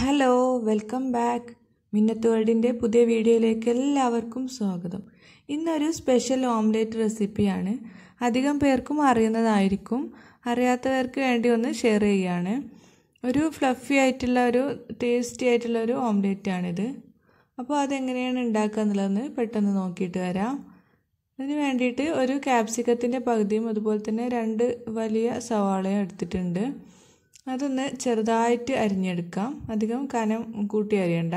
hello welcome back മിന്നത്ത് വേൾഡിൻ്റെ പുതിയ വീഡിയോയിലേക്ക് എല്ലാവർക്കും സ്വാഗതം ഇന്നൊരു സ്പെഷ്യൽ ഓംലേറ്റ് റെസിപ്പിയാണ് അധികം പേർക്കും അറിയുന്നതായിരിക്കും അറിയാത്തവർക്ക് വേണ്ടി ഒന്ന് ഷെയർ ചെയ്യുകയാണ് ഒരു ഫ്ലഫി ആയിട്ടുള്ള ഒരു ടേസ്റ്റി ആയിട്ടുള്ള ഒരു ആണിത് അപ്പോൾ അതെങ്ങനെയാണ് ഉണ്ടാക്കുക എന്നുള്ളതെന്ന് പെട്ടെന്ന് നോക്കിയിട്ട് വരാം അതിന് വേണ്ടിയിട്ട് ഒരു ക്യാപ്സിക്കത്തിൻ്റെ പകുതിയും അതുപോലെ തന്നെ രണ്ട് വലിയ സവാളയും എടുത്തിട്ടുണ്ട് അതൊന്ന് ചെറുതായിട്ട് അരിഞ്ഞെടുക്കാം അധികം കനം കൂട്ടി അരിയണ്ട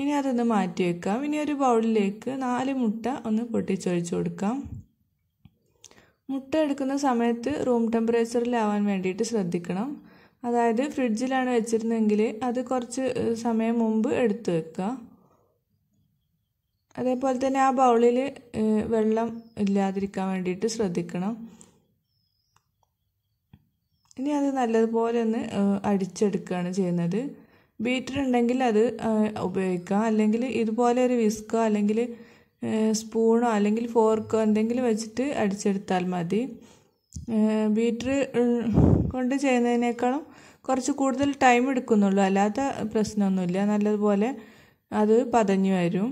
ഇനി അതൊന്ന് മാറ്റി വെക്കാം ഇനി ഒരു ബൗളിലേക്ക് നാല് മുട്ട ഒന്ന് പൊട്ടിച്ചൊഴിച്ചു കൊടുക്കാം മുട്ട എടുക്കുന്ന സമയത്ത് റൂം ടെമ്പറേച്ചറിലാവാൻ വേണ്ടിയിട്ട് ശ്രദ്ധിക്കണം അതായത് ഫ്രിഡ്ജിലാണ് വെച്ചിരുന്നെങ്കിൽ അത് കുറച്ച് സമയം മുമ്പ് എടുത്തു വെക്കുക അതേപോലെ തന്നെ ആ ബൗളിൽ വെള്ളം ഇല്ലാതിരിക്കാൻ വേണ്ടിയിട്ട് ശ്രദ്ധിക്കണം ഇനി അത് നല്ലതുപോലെ ഒന്ന് അടിച്ചെടുക്കുകയാണ് ചെയ്യുന്നത് ബീറ്റർ ഉണ്ടെങ്കിൽ അത് ഉപയോഗിക്കാം അല്ലെങ്കിൽ ഇതുപോലെ ഒരു വിസ്കോ അല്ലെങ്കിൽ സ്പൂണോ അല്ലെങ്കിൽ ഫോർക്കോ എന്തെങ്കിലും വെച്ചിട്ട് അടിച്ചെടുത്താൽ മതി ബീറ്റർ കൊണ്ട് ചെയ്യുന്നതിനേക്കാളും കുറച്ച് കൂടുതൽ ടൈം എടുക്കുന്നുള്ളൂ അല്ലാത്ത പ്രശ്നമൊന്നുമില്ല നല്ലതുപോലെ അത് പതഞ്ഞു വരും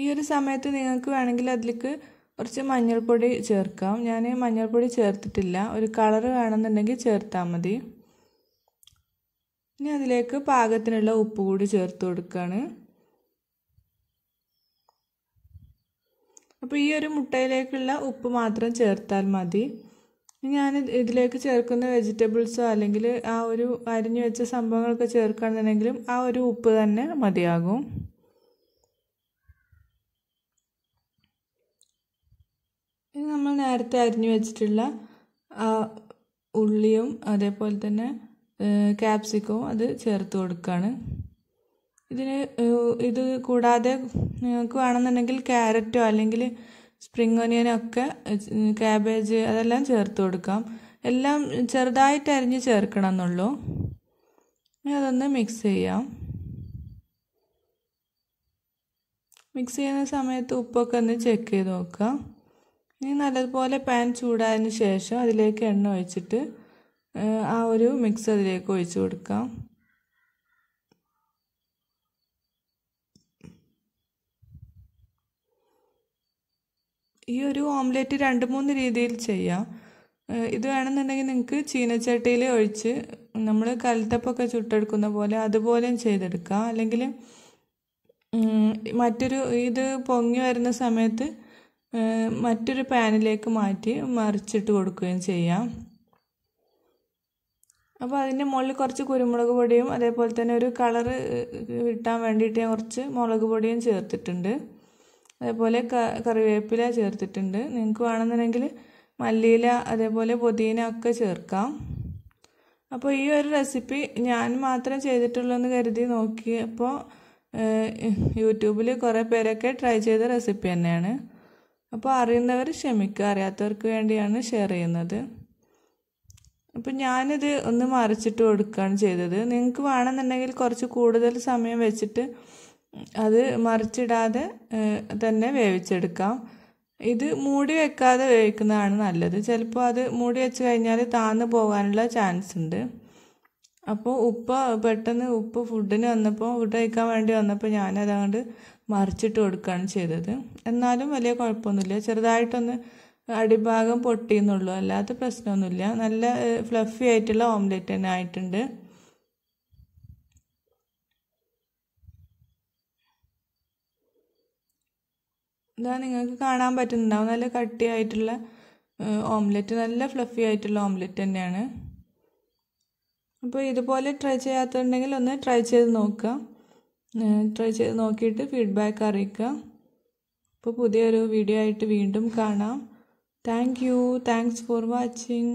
ഈ ഒരു സമയത്ത് നിങ്ങൾക്ക് വേണമെങ്കിൽ അതിലേക്ക് കുറച്ച് മഞ്ഞൾപ്പൊടി ചേർക്കാം ഞാൻ മഞ്ഞൾപ്പൊടി ചേർത്തിട്ടില്ല ഒരു കളർ വേണമെന്നുണ്ടെങ്കിൽ ചേർത്താൽ മതി ഇനി അതിലേക്ക് പാകത്തിനുള്ള ഉപ്പ് കൂടി ചേർത്ത് കൊടുക്കുകയാണ് അപ്പോൾ ഈ ഒരു മുട്ടയിലേക്കുള്ള ഉപ്പ് മാത്രം ചേർത്താൽ മതി ഞാൻ ഇതിലേക്ക് ചേർക്കുന്ന വെജിറ്റബിൾസോ അല്ലെങ്കിൽ ആ ഒരു അരിഞ്ഞു വെച്ച സംഭവങ്ങളൊക്കെ ചേർക്കുകയാണെന്നുണ്ടെങ്കിലും ആ ഒരു ഉപ്പ് തന്നെ മതിയാകും നമ്മൾ നേരത്തെ അരിഞ്ഞു വെച്ചിട്ടുള്ള ഉള്ളിയും അതേപോലെ തന്നെ ക്യാപ്സിക്കവും അത് ചേർത്ത് കൊടുക്കുകയാണ് ഇതിന് ഇത് കൂടാതെ നിങ്ങൾക്ക് വേണമെന്നുണ്ടെങ്കിൽ ക്യാരറ്റോ അല്ലെങ്കിൽ സ്പ്രിങ് ഒനിയനോ ഒക്കെ ക്യാബേജ് അതെല്ലാം ചേർത്ത് കൊടുക്കാം എല്ലാം ചെറുതായിട്ട് അരിഞ്ഞ് ചേർക്കണം എന്നുള്ളൂ അതൊന്ന് മിക്സ് ചെയ്യാം മിക്സ് ചെയ്യുന്ന സമയത്ത് ഉപ്പൊക്കെ ഒന്ന് ചെക്ക് ചെയ്ത് നോക്കാം ഇനി നല്ലതുപോലെ പാൻ ചൂടായതിന് ശേഷം അതിലേക്ക് എണ്ണ ഒഴിച്ചിട്ട് ആ ഒരു മിക്സ് അതിലേക്ക് ഒഴിച്ച് കൊടുക്കാം ഈ ഒരു ഓംലെറ്റ് രണ്ട് മൂന്ന് രീതിയിൽ ചെയ്യാം ഇത് വേണമെന്നുണ്ടെങ്കിൽ നിങ്ങൾക്ക് ചീനച്ചട്ടിയിൽ ഒഴിച്ച് നമ്മൾ കലത്തപ്പൊക്കെ ചുട്ടെടുക്കുന്ന പോലെ അതുപോലെയും ചെയ്തെടുക്കാം അല്ലെങ്കിൽ മറ്റൊരു ഇത് പൊങ്ങി വരുന്ന സമയത്ത് മറ്റൊരു പാനിലേക്ക് മാറ്റി മറിച്ചിട്ട് കൊടുക്കുകയും ചെയ്യാം അപ്പോൾ അതിൻ്റെ മുകളിൽ കുറച്ച് കുരുമുളക് പൊടിയും അതേപോലെ തന്നെ ഒരു കളറ് കിട്ടാൻ വേണ്ടിയിട്ട് ഞാൻ കുറച്ച് മുളക് പൊടിയും ചേർത്തിട്ടുണ്ട് അതേപോലെ കറിവേപ്പില ചേർത്തിട്ടുണ്ട് നിങ്ങൾക്ക് വേണമെന്നുണ്ടെങ്കിൽ മല്ലിയില അതേപോലെ പുതിന ഒക്കെ ചേർക്കാം അപ്പോൾ ഈ ഒരു റെസിപ്പി ഞാൻ മാത്രം ചെയ്തിട്ടുള്ളൂ എന്ന് കരുതി നോക്കിയപ്പോൾ യൂട്യൂബിൽ കുറേ പേരൊക്കെ ട്രൈ ചെയ്ത റെസിപ്പി തന്നെയാണ് അപ്പോൾ അറിയുന്നവർ ക്ഷമിക്കുക അറിയാത്തവർക്ക് വേണ്ടിയാണ് ഷെയർ ചെയ്യുന്നത് അപ്പം ഞാനിത് ഒന്ന് മറിച്ചിട്ട് കൊടുക്കുകയാണ് ചെയ്തത് നിങ്ങൾക്ക് വേണമെന്നുണ്ടെങ്കിൽ കുറച്ച് കൂടുതൽ സമയം വെച്ചിട്ട് അത് മറിച്ചിടാതെ തന്നെ വേവിച്ചെടുക്കാം ഇത് മൂടി വെക്കാതെ വേവിക്കുന്നതാണ് നല്ലത് ചിലപ്പോൾ അത് മൂടി വെച്ച് കഴിഞ്ഞാൽ താന്ന് പോകാനുള്ള ചാൻസ് ഉണ്ട് അപ്പോൾ ഉപ്പ പെട്ടെന്ന് ഉപ്പ് ഫുഡിന് വന്നപ്പോൾ ഫുഡ് കഴിക്കാൻ വേണ്ടി വന്നപ്പോൾ ഞാനതാണ്ട് മറിച്ചിട്ട് കൊടുക്കുകയാണ് ചെയ്തത് എന്നാലും വലിയ കുഴപ്പമൊന്നുമില്ല ചെറുതായിട്ടൊന്ന് അടിഭാഗം പൊട്ടിയെന്നുള്ളൂ അല്ലാത്ത പ്രശ്നമൊന്നുമില്ല നല്ല ഫ്ലഫി ആയിട്ടുള്ള ഓംലെറ്റ് തന്നെ ആയിട്ടുണ്ട് ഇതാ നിങ്ങൾക്ക് കാണാൻ പറ്റുന്നുണ്ടാവും നല്ല കട്ടിയായിട്ടുള്ള ഓംലെറ്റ് നല്ല ഫ്ലഫി ആയിട്ടുള്ള ഓംലെറ്റ് തന്നെയാണ് അപ്പോൾ ഇതുപോലെ ട്രൈ ചെയ്യാത്തുണ്ടെങ്കിൽ ഒന്ന് ട്രൈ ചെയ്ത് നോക്കുക ട്രൈ ചെയ്ത് നോക്കിയിട്ട് ഫീഡ്ബാക്ക് അറിയിക്കുക അപ്പോൾ പുതിയൊരു വീഡിയോ ആയിട്ട് വീണ്ടും കാണാം thank you thanks for watching